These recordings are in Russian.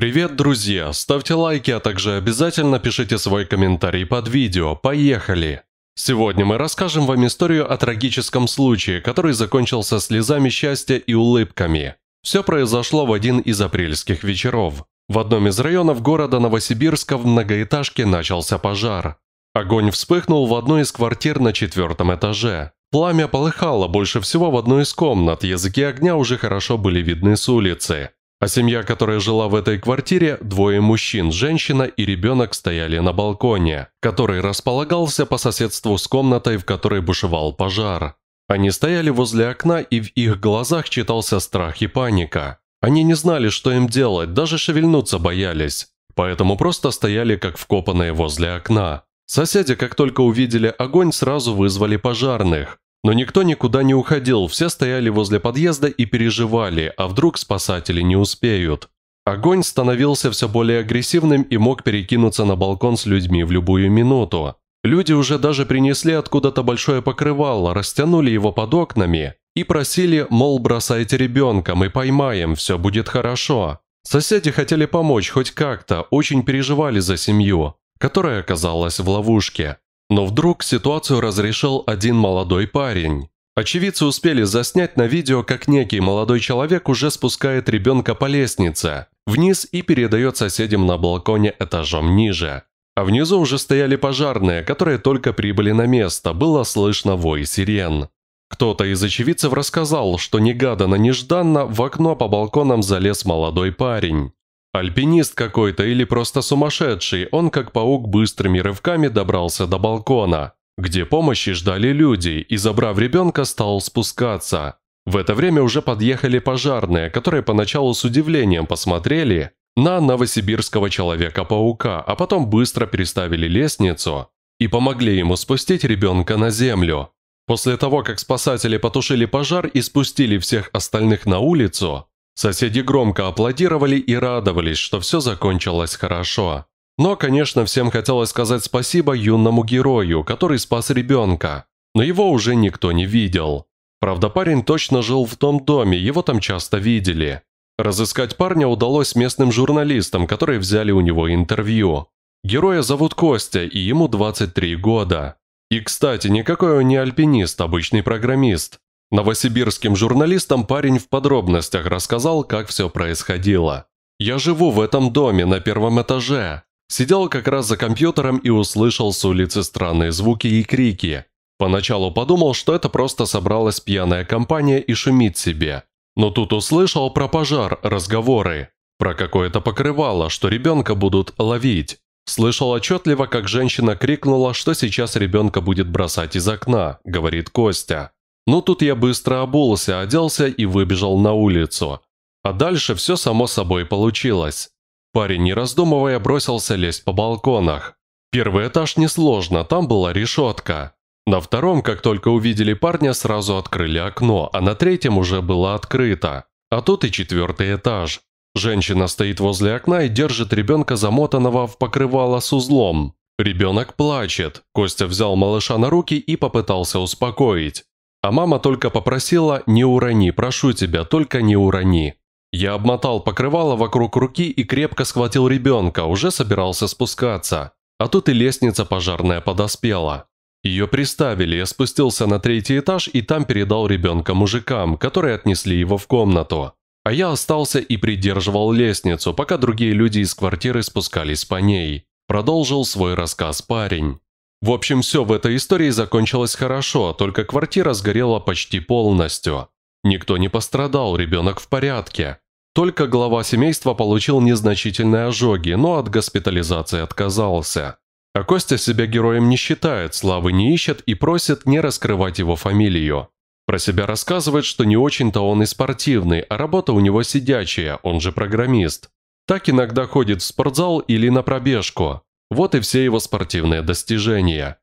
Привет, друзья! Ставьте лайки, а также обязательно пишите свой комментарий под видео. Поехали! Сегодня мы расскажем вам историю о трагическом случае, который закончился слезами счастья и улыбками. Все произошло в один из апрельских вечеров. В одном из районов города Новосибирска в многоэтажке начался пожар. Огонь вспыхнул в одной из квартир на четвертом этаже. Пламя полыхало больше всего в одной из комнат, языки огня уже хорошо были видны с улицы. А семья, которая жила в этой квартире, двое мужчин, женщина и ребенок стояли на балконе, который располагался по соседству с комнатой, в которой бушевал пожар. Они стояли возле окна, и в их глазах читался страх и паника. Они не знали, что им делать, даже шевельнуться боялись, поэтому просто стояли как вкопанные возле окна. Соседи, как только увидели огонь, сразу вызвали пожарных, но никто никуда не уходил, все стояли возле подъезда и переживали, а вдруг спасатели не успеют. Огонь становился все более агрессивным и мог перекинуться на балкон с людьми в любую минуту. Люди уже даже принесли откуда-то большое покрывало, растянули его под окнами и просили, мол, бросайте ребенка, мы поймаем, все будет хорошо. Соседи хотели помочь хоть как-то, очень переживали за семью, которая оказалась в ловушке. Но вдруг ситуацию разрешил один молодой парень. Очевидцы успели заснять на видео, как некий молодой человек уже спускает ребенка по лестнице, вниз и передает соседям на балконе этажом ниже. А внизу уже стояли пожарные, которые только прибыли на место, было слышно вой сирен. Кто-то из очевидцев рассказал, что негаданно-нежданно в окно по балконам залез молодой парень. Альпинист какой-то или просто сумасшедший, он как паук быстрыми рывками добрался до балкона, где помощи ждали люди, и, забрав ребенка, стал спускаться. В это время уже подъехали пожарные, которые поначалу с удивлением посмотрели на новосибирского Человека-паука, а потом быстро переставили лестницу и помогли ему спустить ребенка на землю. После того, как спасатели потушили пожар и спустили всех остальных на улицу, Соседи громко аплодировали и радовались, что все закончилось хорошо. Но, конечно, всем хотелось сказать спасибо юному герою, который спас ребенка. Но его уже никто не видел. Правда, парень точно жил в том доме, его там часто видели. Разыскать парня удалось местным журналистам, которые взяли у него интервью. Героя зовут Костя, и ему 23 года. И, кстати, никакой он не альпинист, обычный программист. Новосибирским журналистам парень в подробностях рассказал, как все происходило. «Я живу в этом доме на первом этаже. Сидел как раз за компьютером и услышал с улицы странные звуки и крики. Поначалу подумал, что это просто собралась пьяная компания и шумит себе. Но тут услышал про пожар разговоры, про какое-то покрывало, что ребенка будут ловить. Слышал отчетливо, как женщина крикнула, что сейчас ребенка будет бросать из окна, говорит Костя. Но тут я быстро обулся, оделся и выбежал на улицу. А дальше все само собой получилось. Парень, не раздумывая, бросился лезть по балконах. Первый этаж несложно, там была решетка. На втором, как только увидели парня, сразу открыли окно, а на третьем уже было открыто. А тут и четвертый этаж. Женщина стоит возле окна и держит ребенка замотанного в покрывало с узлом. Ребенок плачет. Костя взял малыша на руки и попытался успокоить. А мама только попросила «не урони, прошу тебя, только не урони». Я обмотал покрывало вокруг руки и крепко схватил ребенка, уже собирался спускаться. А тут и лестница пожарная подоспела. Ее приставили, я спустился на третий этаж и там передал ребенка мужикам, которые отнесли его в комнату. А я остался и придерживал лестницу, пока другие люди из квартиры спускались по ней. Продолжил свой рассказ парень. В общем, все в этой истории закончилось хорошо, только квартира сгорела почти полностью. Никто не пострадал, ребенок в порядке. Только глава семейства получил незначительные ожоги, но от госпитализации отказался. А Костя себя героем не считает, славы не ищет и просит не раскрывать его фамилию. Про себя рассказывает, что не очень-то он и спортивный, а работа у него сидячая, он же программист. Так иногда ходит в спортзал или на пробежку. Вот и все его спортивные достижения.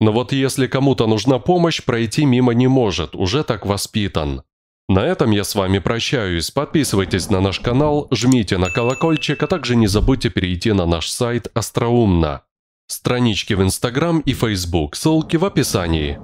Но вот если кому-то нужна помощь, пройти мимо не может, уже так воспитан. На этом я с вами прощаюсь. Подписывайтесь на наш канал, жмите на колокольчик, а также не забудьте перейти на наш сайт Остроумно. Странички в Инстаграм и Фейсбук, ссылки в описании.